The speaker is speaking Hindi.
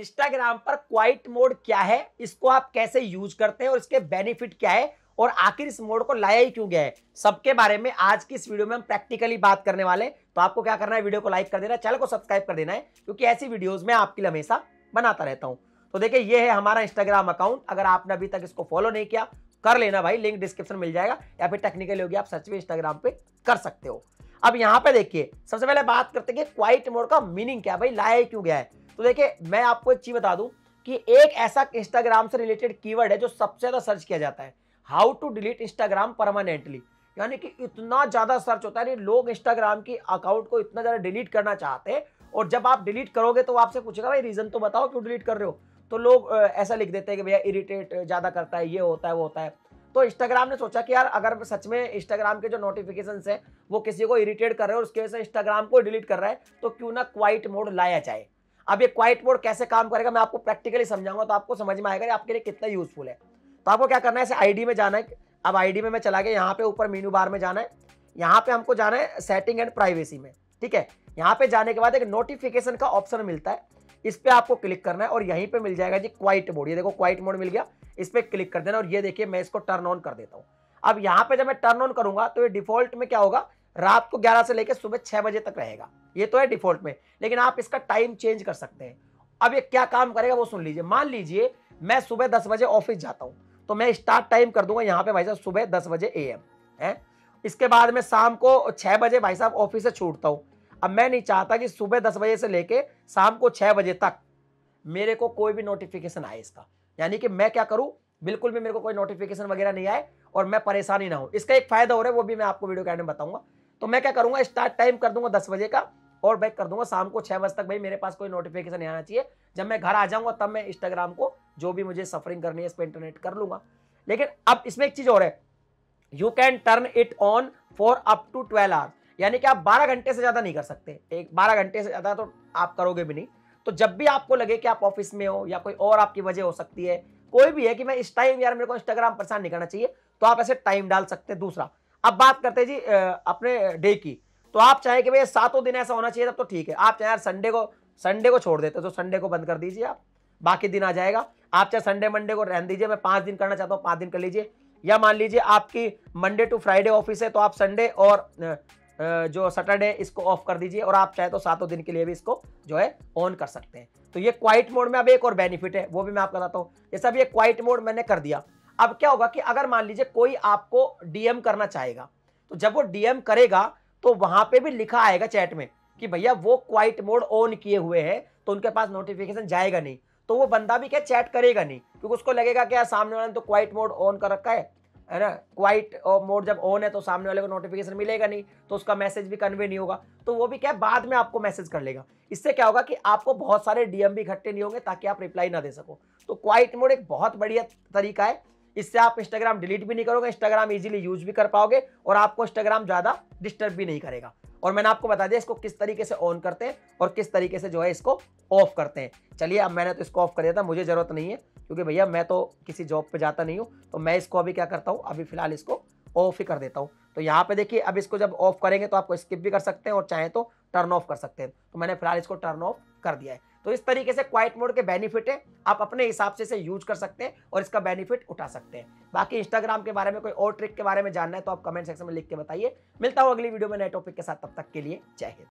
इंस्टाग्राम पर क्वाइट मोड क्या है इसको आप कैसे यूज करते हैं और इसके बेनिफिट क्या है और आखिर इस मोड को लाया ही क्यों गया है सबके बारे में आज की इस वीडियो में हम प्रैक्टिकली बात करने वाले हैं तो आपको क्या करना है वीडियो को लाइक कर देना है चैनल को सब्सक्राइब कर देना है क्योंकि ऐसी वीडियोज में आपके लिए हमेशा बनाता रहता हूँ तो देखिये ये है हमारा इंस्टाग्राम अकाउंट अगर आपने अभी तक इसको फॉलो नहीं किया कर लेना भाई लिंक डिस्क्रिप्शन मिल जाएगा या फिर टेक्निकली होगी आप सच में इंस्टाग्राम पे कर सकते हो अब यहाँ पे देखिए सबसे पहले बात करते हैं कि क्वाइट मोड का मीनिंग क्या भाई लाया क्यों गया है तो देखिये मैं आपको एक चीज बता दूं कि एक ऐसा इंस्टाग्राम से रिलेटेड कीवर्ड है जो सबसे ज्यादा सर्च किया जाता है how to delete Instagram permanently यानी कि इतना ज्यादा सर्च होता है लोग इंस्टाग्राम की अकाउंट को इतना ज्यादा डिलीट करना चाहते हैं और जब आप डिलीट करोगे तो आपसे पूछेगा भाई रीजन तो बताओ क्यों डिलीट कर रहे हो तो लोग ऐसा लिख देते हैं कि भैया इरिटेट ज़्यादा करता है ये होता है वो होता है तो इंस्टाग्राम ने सोचा कि यार अगर सच में इंस्टाग्राम के जो नोटिफिकेशन है वो किसी को इरिटेट कर रहे हो और उसकी वजह से इंस्टाग्राम को डिलीट कर रहा है तो क्यों ना क्वाइट मोड लाया जाए अब ये क्वाइट बोर्ड कैसे काम करेगा मैं आपको प्रैक्टिकली समझाऊंगा तो आपको समझ में आएगा आपके लिए कितना यूजफुल है तो आपको क्या करना है इसे आईडी में जाना है अब आईडी में मैं चला गया यहाँ पे ऊपर मीनू बार में जाना है यहाँ पे हमको जाना है सेटिंग एंड प्राइवेसी में ठीक है यहाँ पे जाने के बाद एक नोटिफिकेशन का ऑप्शन मिलता है इस पर आपको क्लिक करना है और यहीं पे मिल जाएगा जी क्वाइट मोड ये देखो क्वाइट मोड मिल गया इस पर क्लिक कर देना और ये देखिए मैं इसको टर्न ऑन कर देता हूँ अब यहाँ पे जब मैं टर्न ऑन करूंगा तो ये डिफॉल्ट में क्या होगा रात को 11 से लेकर सुबह 6 बजे तक रहेगा ये तो है डिफॉल्ट में लेकिन आप इसका टाइम चेंज कर सकते हैं अब ये क्या काम करेगा वो सुन लीजिए मान लीजिए मैं सुबह दस बजे ऑफिस जाता हूँ तो मैं स्टार्ट टाइम कर दूंगा यहाँ पे भाई साहब सुबह दस बजे ए एम है इसके बाद में शाम को छह बजे भाई साहब ऑफिस से छूटता हूँ अब मैं नहीं चाहता कि सुबह दस बजे से लेके शाम को छह बजे तक मेरे को कोई भी नोटिफिकेशन आए इसका यानी कि मैं क्या करूँ बिल्कुल भी मेरे को कोई नोटिफिकेशन वगैरह नहीं आए और मैं परेशानी ना हूँ इसका एक फायदा हो रहा है वो भी मैं आपको वीडियो के में बताऊंगा तो मैं क्या करूंगा स्टार्ट टाइम कर दूंगा दस बजे का और बैक कर दूंगा शाम को छह बजे तक भाई मेरे पास कोई नोटिफिकेशन नहीं आना चाहिए जब मैं घर आ जाऊंगा तब मैं इंस्टाग्राम को जो भी मुझे सफरिंग करनी है इस पर इंटरनेट कर लूंगा लेकिन अब इसमें एक चीज और है you can turn it on for up to twelve hours यानी कि आप बारह घंटे से ज़्यादा नहीं कर सकते एक बारह घंटे से ज़्यादा तो आप करोगे भी नहीं तो जब भी आपको लगे कि आप ऑफिस में हो या कोई और आपकी वजह हो सकती है कोई भी है कि मैं इस टाइम यार मेरे को इंस्टाग्राम परेशान नहीं करना चाहिए तो आप ऐसे टाइम डाल सकते हैं दूसरा अब बात करते हैं जी अपने डे की तो आप चाहें कि भैया सातों दिन ऐसा होना चाहिए तब तो ठीक है आप चाहे यार संडे को संडे को छोड़ देते तो संडे को बंद कर दीजिए आप बाकी दिन आ जाएगा आप चाहे संडे मंडे को रहने दीजिए मैं पाँच दिन करना चाहता हूँ पाँच दिन कर लीजिए या मान लीजिए आपकी मंडे टू फ्राइडे ऑफिस है तो आप संडे और जो सैटरडे इसको ऑफ कर दीजिए और आप चाहे तो सातों दिन के लिए भी इसको जो है ऑन कर सकते हैं तो ये क्वाइट मोड में अब एक और बेनिफिट है वो भी मैं आपको बताता हूँ ये सब ये क्वाइट मोड मैंने कर दिया अब क्या होगा कि अगर मान लीजिए कोई आपको डीएम करना चाहेगा तो जब वो डीएम करेगा तो वहां पे भी लिखा आएगा चैट में कि भैया वो क्वाइट मोड ऑन किए हुए हैं तो उनके पास नोटिफिकेशन जाएगा नहीं तो वो बंदा भी क्या चैट करेगा नहीं क्योंकि उसको लगेगा क्या सामने वाले तो क्वाइट मोड ऑन कर रखा है है ना क्वाइट मोड जब ऑन है तो सामने वाले को नोटिफिकेशन मिलेगा नहीं तो उसका मैसेज भी कन्वे नहीं होगा तो वो भी क्या बाद में आपको मैसेज कर लेगा इससे क्या होगा कि आपको बहुत सारे डीएम भी इकट्ठे नहीं होंगे ताकि आप रिप्लाई ना दे सको तो क्वाइट मोड एक बहुत बढ़िया तरीका है इससे आप इंस्टाग्राम डिलीट भी नहीं करोगे इंस्टाग्राम इजीली यूज भी कर पाओगे और आपको इंस्टाग्राम ज़्यादा डिस्टर्ब भी नहीं करेगा और मैंने आपको बता दिया इसको किस तरीके से ऑन करते हैं और किस तरीके से जो है इसको ऑफ करते हैं चलिए अब मैंने तो इसको ऑफ कर दिया था मुझे ज़रूरत नहीं है क्योंकि भैया मैं तो किसी जॉब पे जाता नहीं हूँ तो मैं इसको अभी क्या करता हूँ अभी फिलहाल इसको ऑफ ही कर देता हूँ तो यहाँ पे देखिए अब इसको जब ऑफ करेंगे तो आपको स्किप भी कर सकते हैं और चाहे तो टर्न ऑफ कर सकते हैं तो मैंने फिलहाल इसको टर्न ऑफ कर दिया है तो इस तरीके से क्वाइट मोड के बेनिफिट है आप अपने हिसाब से इसे यूज कर सकते हैं और इसका बेनिफिट उठा सकते हैं बाकी इंस्टाग्राम के बारे में कोई और ट्रिक के बारे में जानना है तो आप कमेंट सेक्शन में लिख के बताइए मिलता हूँ अगली वीडियो में नए टॉपिक के साथ तब तक के लिए जय हिंद